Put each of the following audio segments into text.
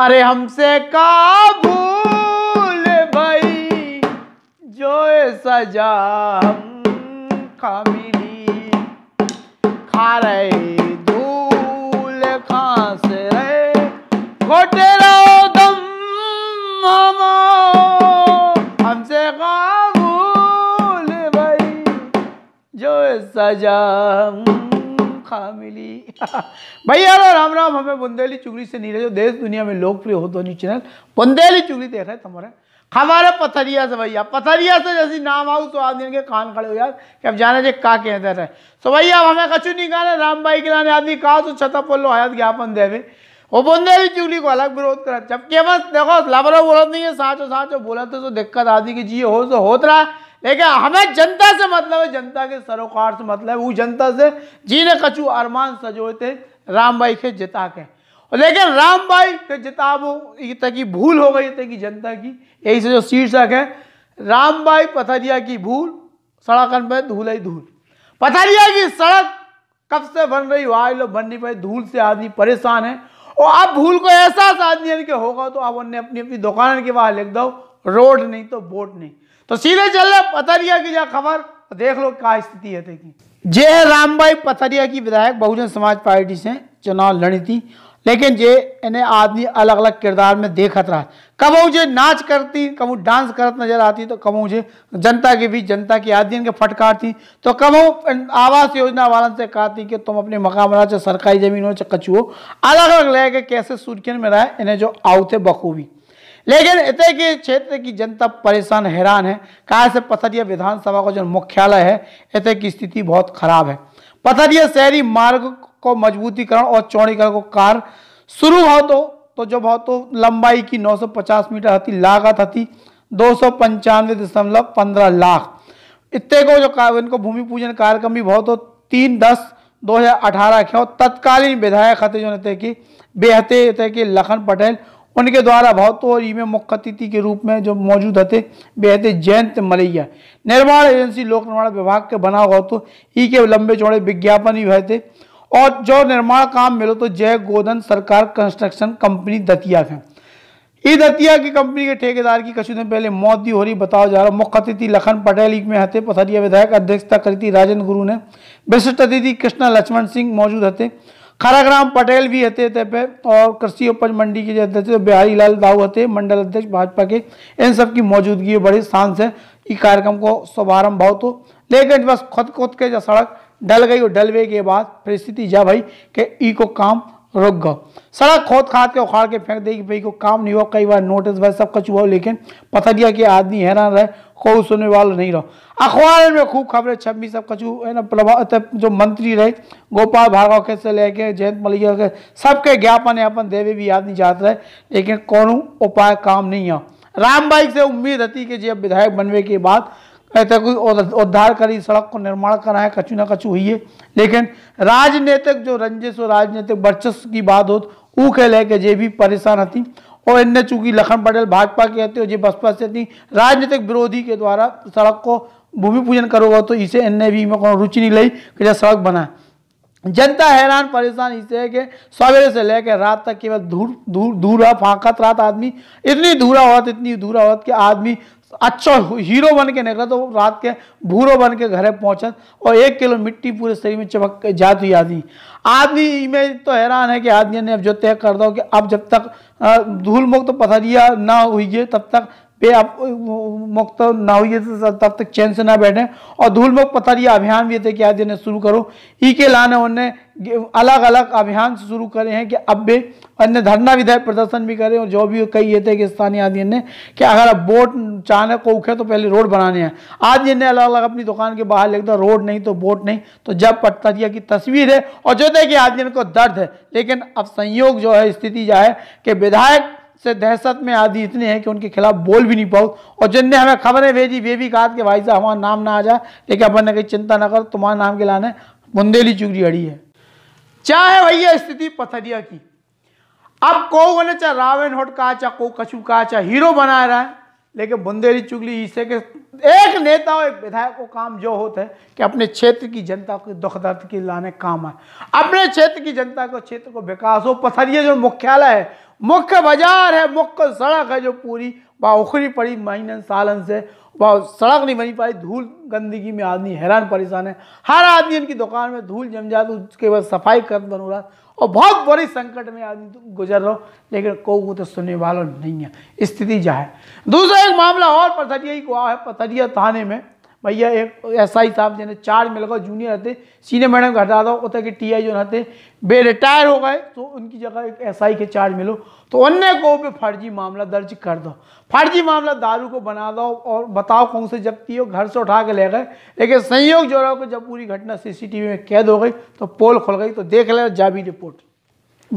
अरे हमसे का भूल भाई जो सजा हम खा मिली खा रहे धूल खांस रहे खोटे रहो दम मामा हमसे का भूल भाई जो सजा हम तनख्वाह मिली भैया यार राम राम हमें बुंदेली चुगली से नहीं नीरज देश दुनिया में लोकप्रिय हो धोनी तो चैनल बुंदेली चुगली देख रहे तुम्हारे हमारे पथरिया से भैया पथरिया से जैसे नाम आओ तो आदमी के कान खड़े हो यार कि अब जाने जे का कह दे रहे सो तो भैया अब हमें कछु नहीं कहा राम भाई के लाने आदमी कहा तो छता पोलो हयात ज्ञापन देवे वो बुंदेली चुगली को अलग विरोध करा जबकि बस देखो लबरा बोलते नहीं है साँचो साँचो बोला तो दिक्कत आदि की जी हो तो होत रहा लेकिन हमें जनता से मतलब है जनता के सरोकार से मतलब है वो जनता से जीने कछु अरमान सजोए थे राम भाई के जिता के लेकिन राम भाई के जिताबो ये तो की भूल हो गई तो कि जनता की यही से जो शीर्षक है राम भाई पथरिया की भूल सड़कन पर धूल ही धूल पथरिया की सड़क कब से बन रही वाई लोग बन नहीं पाए धूल से आदमी परेशान है और अब भूल को एहसास आदमी होगा तो आप उन्हें अपनी अपनी दुकान के बाहर लिख दो रोड नहीं तो बोट नहीं तो सीधे चल रहे पथरिया की जा खबर तो देख लो क्या स्थिति है देखी जय राम भाई पथरिया की विधायक बहुजन समाज पार्टी से चुनाव लड़ी थी लेकिन जे इन्हें आदमी अलग अलग किरदार में देखत रहा कबू जे नाच करती कबू डांस करत नजर आती तो कबू जे जनता के बीच जनता की आदि इनके फटकारती तो कबू आवास योजना वालन से कहती कि तुम अपने मकान रहा चाहे सरकारी जमीन हो चाहे कछु हो अलग अलग लेके कैसे सूर्खियन में रहा इन्हें जो आउते बखूबी लेकिन इतने के क्षेत्र की जनता परेशान हैरान है कहा से पथरिया विधानसभा का जो मुख्यालय है इतने की स्थिति बहुत खराब है पथरिया शहरी मार्ग को मजबूतीकरण और चौड़ीकरण को कार्य शुरू हो तो तो जो बहुत तो लंबाई की 950 मीटर हती लागत हती दो दशमलव पंद्रह लाख इतने को जो इनको भूमि पूजन कार्यक्रम भी बहुत हो तीन दस 2018 के और तत्कालीन विधायक हते जो नेते की बेहते के लखन पटेल उनके द्वारा भौतो और ईमे मुख्य अतिथि के रूप में जो मौजूद वे बेहते जयंत मलैया निर्माण एजेंसी लोक निर्माण विभाग के बना हुआ तो ई के लंबे चौड़े विज्ञापन ही थे और जो निर्माण काम मिलो तो जय गोदन सरकार कंस्ट्रक्शन कंपनी दतिया के ई दतिया की कंपनी के ठेकेदार की कछु दिन पहले मौत भी हो रही बताओ जा रहा मुख्य अतिथि लखन पटेल में हते पथरिया विधायक अध्यक्षता करी थी राजेंद्र गुरु ने विशिष्ट अतिथि कृष्णा लक्ष्मण सिंह मौजूद हते ખરાગ્રામ पटेल भी हते थे पे और कृषि उपज मंडी के अध्यक्ष बिहारी लाल दाऊ हते मंडल अध्यक्ष भाजपा के इन सब की मौजूदगी बड़ी शान से इस कार्यक्रम को शुभारंभ भाव तो लेकिन बस खुद खुद के जो सड़क डल गई और डलवे के बाद परिस्थिति जा भाई कि ई को काम रुक गो सड़क खोद खाद के उखाड़ के फेंक देगी भाई को काम नहीं हुआ कई बार नोटिस भाई सब कुछ हुआ लेकिन पता दिया कि आदमी हैरान रहे कोई सुनने वाला नहीं रहो अखबार में खूब खबरें छपी सब कचू है ना प्रभाव जो मंत्री रहे गोपाल भार्गव के से लेके जयंत मलिया के सबके ज्ञापन यापन देवे भी आदमी जात रहे लेकिन कौन उपाय काम नहीं है राम बाइक से उम्मीद थी कि जब विधायक बनवे के बाद कहते कोई उद्धार करी सड़क को निर्माण कराए कछू ना कछू हुई है लेकिन राजनीतिक जो रंजिश और राजनीतिक वर्चस्व की बात हो वो कह कि जे भी परेशान थी और इनने चूंकि लखन पटेल भाजपा के थे और जे बसपा से थी राजनीतिक विरोधी के द्वारा सड़क को भूमि पूजन करोगा तो इसे इनने भी रुचि नहीं ली कि जब सड़क बनाए जनता हैरान परेशान इससे है कि सवेरे से लेकर रात तक केवल धूल धूल धूरा फाकत रात आदमी इतनी धूरा होत इतनी धूरा होत कि आदमी अच्छा हीरो बन के निकला तो रात के भूरो बन के घरे पहुंचत और एक किलो मिट्टी पूरे शरीर में चमक जाती हुई आदमी आदमी में तो हैरान है कि आदमी ने अब जो तय कर दो कि अब जब तक धूल मुक्त पथरिया ना हुई है तब तक पे आप मुक्त ना हो तब तक चैन से ना बैठे और धूल मुक्त पता नहीं अभियान भी थे कि आज इन्हें शुरू करो ई के लाने उन्हें अलग अलग अभियान शुरू करे हैं कि अब भी अन्य धरना विधायक प्रदर्शन भी करें और जो भी कही ये थे कि स्थानीय आदि ने कि अगर आप बोट चाहने को उखे तो पहले रोड बनाने हैं आज इन्हें अलग अलग अपनी दुकान के बाहर लिख दो रोड नहीं तो बोट नहीं तो जब पटतरिया की तस्वीर है और जो थे कि आज इनको दर्द है लेकिन अब संयोग जो है स्थिति जो है कि विधायक से दहशत में आदि इतने हैं कि उनके खिलाफ बोल भी नहीं पाओ और जिनने हमें खबरें भेजी वे भी कहा कि भाई साहब हमारा नाम ना आ जाए लेकिन अपन ने कहीं चिंता ना कर तुम्हारा नाम के लाने बुंदेली चुगरी अड़ी है चाहे भैया स्थिति पथरिया की अब को बने चाहे रावण होट का चाहे को कछु का चाहे हीरो बना रहा है लेकिन बुंदेली चुगली इसे के एक नेता और एक विधायक को काम जो होता है कि अपने क्षेत्र की जनता को दुख दर्द के लाने काम आए अपने क्षेत्र की जनता को क्षेत्र को विकास हो पथरिया जो मुख्यालय है मुख्य बाजार है मुख्य सड़क है जो पूरी वह उखड़ी पड़ी महीने सालन से वह सड़क नहीं बनी पाई धूल गंदगी में आदमी हैरान परेशान है हर आदमी इनकी दुकान में धूल जम जाती तो उसके बाद सफाई कर बनो रहा और बहुत बड़ी संकट में आदमी तो गुजर रहा हो लेकिन को तो सुनने वालों नहीं है स्थिति जहा है दूसरा एक मामला और पथरिया ही को है पथरिया थाने में भैया एक एस आई साहब जिन्हें चार्ज मिल गया जूनियर रहते सीनियर मैडम घर हटा दो उतर के टी आई जो रहते बे रिटायर हो गए तो उनकी जगह एक एस आई के चार्ज मिलो तो उनने को भी फर्जी मामला दर्ज कर दो फर्जी मामला दारू को बना दो और बताओ कौन से जब्ती हो घर से उठा के ले गए लेकिन संयोग जो रहा जब पूरी घटना सीसीटीवी में कैद हो गई तो पोल खुल गई तो देख जा भी रिपोर्ट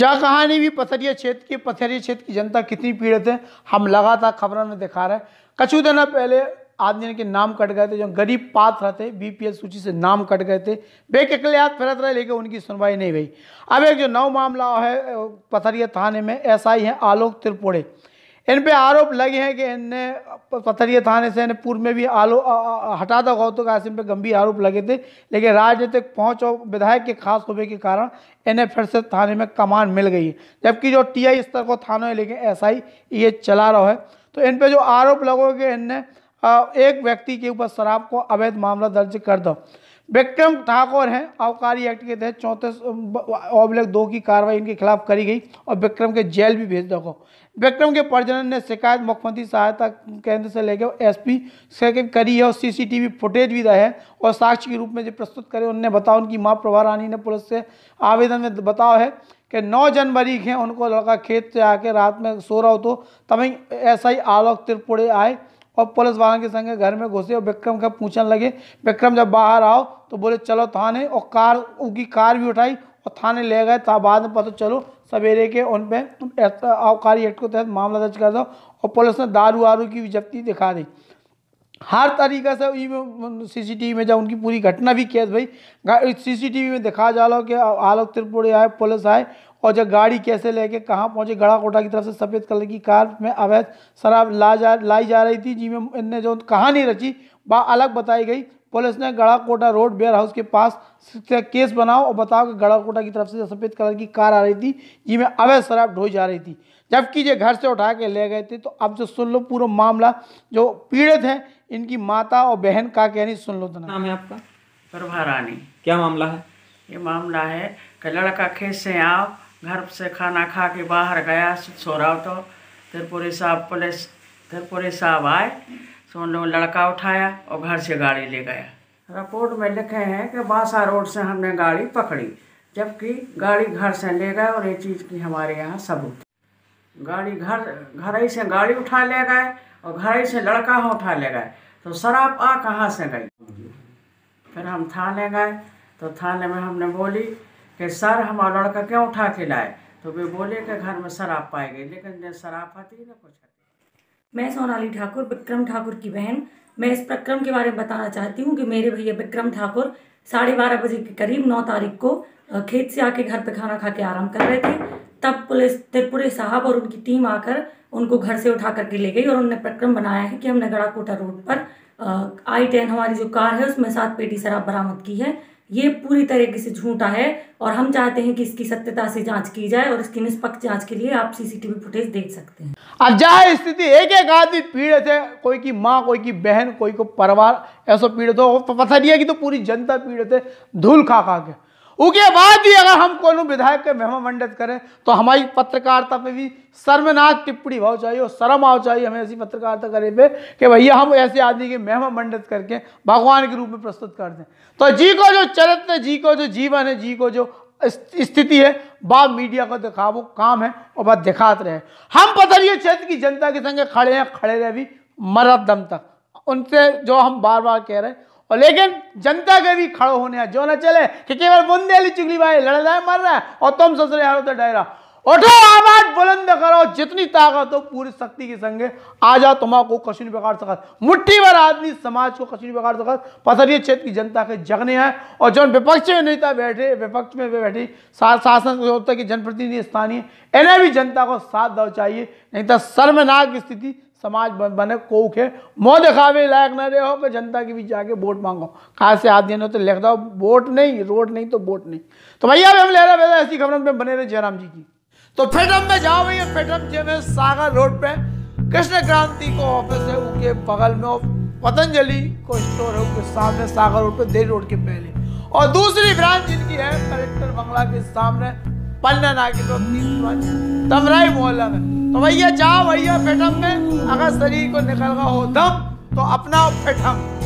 जा कहानी भी पथरिया क्षेत्र की पथरिया क्षेत्र की जनता कितनी पीड़ित है हम लगातार खबरों में दिखा रहे हैं कछु दिनों पहले आदमी इनके नाम कट गए थे जो गरीब पात्र थे बीपीएल सूची से नाम कट गए थे बेकले फिरत फैलत रहे लेकिन उनकी सुनवाई नहीं गई अब एक जो नव मामला है पथरिया थाने में एसआई हैं आलोक त्रिपोड़े इन पे आरोप लगे हैं कि इनने पथरिया थाने से इन्हें पूर्व में भी आलो हटा था गौतम कासिम पे गंभीर आरोप लगे थे लेकिन राजनीतिक पहुँच और विधायक के खास होने के कारण इन्हें फिर से थाने में कमान मिल गई है जबकि जो आई स्तर को थाना है लेकिन आई ये चला रहा है तो इन पर जो आरोप लगोगे इनने एक व्यक्ति के ऊपर शराब को अवैध मामला दर्ज कर दो विक्रम ठाकुर हैं आबकारी एक्ट के तहत चौंतीस ओब्लिक दो की कार्रवाई इनके खिलाफ करी गई और विक्रम के जेल भी भेज दो विक्रम के परिजन ने शिकायत मुख्यमंत्री सहायता केंद्र से लेकर एसपी से करी है और सीसीटीवी फुटेज भी रहे और साक्ष्य के रूप में जो प्रस्तुत करे उनने बताओ उनकी माँ प्रभा रानी ने पुलिस से आवेदन में बताओ है कि 9 जनवरी के उनको लड़का खेत से आके रात में सो रहा हो तो तभी ऐसा ही आलोक त्रिपुड़े आए और पुलिस वालों के संग घर में घुसे और विक्रम का पूछने लगे विक्रम जब बाहर आओ तो बोले चलो थाने और कार उनकी कार भी उठाई और थाने ले गए था बाद में पता चलो सवेरे के उन पर आबकारी एक्ट के तहत मामला दर्ज कर दो और पुलिस ने दारू वारू की जब्ती दिखा दी हर तरीके से सीसीटीवी में जब उनकी पूरी घटना भी कैद भाई सीसीटीवी में दिखा जा लो कि आलोक त्रिपुरी आए पुलिस आए और जब गाड़ी कैसे लेके कहाँ पहुँचे गढ़ाकोटा की तरफ से सफ़ेद कलर की कार में अवैध शराब ला जा लाई जा रही थी जिनमें इनने जो कहानी रची बा अलग बताई गई पुलिस ने कोटा रोड बेयर हाउस के पास से केस बनाओ और बताओ कि गढ़ाकोटा की तरफ से सफ़ेद कलर की कार आ रही थी जिनमें अवैध शराब ढोई जा रही थी जबकि ये घर से उठा के ले गए थे तो अब जो सुन लो पूरा मामला जो पीड़ित हैं इनकी माता और बहन का कहनी सुन लो तो नाम है आपका प्रभा रानी क्या मामला है ये मामला है कि लड़का खेत से आप घर से खाना खा के बाहर गया सो रहा तो त्रिपुरी साहब पुलिस त्रिपुरी साहब आए तो उन लड़का उठाया और घर से गाड़ी ले गया रिपोर्ट में लिखे हैं कि बासा रोड से हमने गाड़ी पकड़ी जबकि गाड़ी घर से ले गए और ये चीज़ की हमारे यहाँ सबूत गाड़ी घर घर ही से गाड़ी उठा ले गए और घर ही से लड़का उठा ले गए तो शराब आ कहाँ से गई फिर हम थाने गए तो थाने में हमने बोली कि सर हमारा लड़का क्यों उठा के लाए तो वे बोले कि घर में शराब पाए गई लेकिन शराब आती ना कुछ मैं सोनाली ठाकुर विक्रम ठाकुर की बहन मैं इस प्रक्रम के बारे में बताना चाहती हूँ कि मेरे भैया विक्रम ठाकुर साढ़े बारह बजे के करीब नौ तारीख को खेत से आके घर पे खाना खा के आराम कर रहे थे तब पुलिस त्रिपुरे साहब और उनकी टीम आकर उनको घर से उठा करके ले गई और उन्होंने प्रक्रम बनाया है कि हम नगड़ा कोटा रोड पर आई टेन हमारी जो कार है उसमें सात पेटी शराब बरामद की है ये पूरी तरीके से झूठा है और हम चाहते हैं कि इसकी सत्यता से जांच की जाए और इसकी निष्पक्ष जांच के लिए आप सीसीटीवी फुटेज देख सकते हैं अब जहाँ स्थिति एक एक आदमी पीड़ित है कोई की माँ कोई की बहन कोई को परिवार ऐसा पीड़ित हो पता नहीं है कि तो पूरी जनता पीड़ित है धूल खा खा के उसके बाद भी अगर हम को विधायक के मेहमा मंडित करें तो हमारी पत्रकारिता पे भी शर्मनाक टिप्पणी भाव चाहिए और शर्म आव चाहिए हमें ऐसी पत्रकारिता करे पे कि भैया हम ऐसे आदमी के मेहमा मंडित करके भगवान के रूप में प्रस्तुत कर दें तो जी को जो चरित्र जी को जो जीवन है जी को जो स्थिति है बाप मीडिया को दिखा वो काम है और बात दिखाते रहे हम पथरिया क्षेत्र की जनता के संगे खड़े हैं खड़े रहे भी मरद दम तक उनसे जो हम बार बार कह रहे हैं और लेकिन जनता के भी खड़ो होने जो ना चले कि केवल बुंदेली चुगली भाई लड़ रहा है मर रहा है और तुम सोच रहे हो तो डायरा उठो आवाज बुलंद करो जितनी ताकत हो पूरी शक्ति के संगे आ जाओ तुम्हारा को नहीं बिगाड़ सका मुट्ठी भर आदमी समाज को कश नहीं बिगाड़ सका पसरिया क्षेत्र की जनता के जगने हैं और जो विपक्ष में नेता बैठे विपक्ष में बैठे शासन होता कि जनप्रतिनिधि स्थानीय इन्हें भी जनता को साथ दो चाहिए नहीं तो शर्मनाक स्थिति समाज बने कोक है मोह दिखावे लायक न रहे हो कि जनता के बीच जाके वोट मांगो कहा से आदि नहीं तो लिख दो वोट नहीं रोड नहीं तो वोट नहीं तो भैया भी हम ले रहे ऐसी खबर पर बने रहे जयराम जी की तो फेटम में जाओ भैया फेटम जे में सागर रोड पे कृष्ण क्रांति को ऑफिस है उनके बगल में और पतंजलि को स्टोर है उनके सामने सागर रोड पे देर रोड के पहले और दूसरी ब्रांच जिनकी है कलेक्टर बंगला के सामने पन्ना नाके तो तमराई मोहल्ला में तो भैया जाओ भैया फेटम में अगर शरीर को निकल रहा हो दम तो अपना फेटम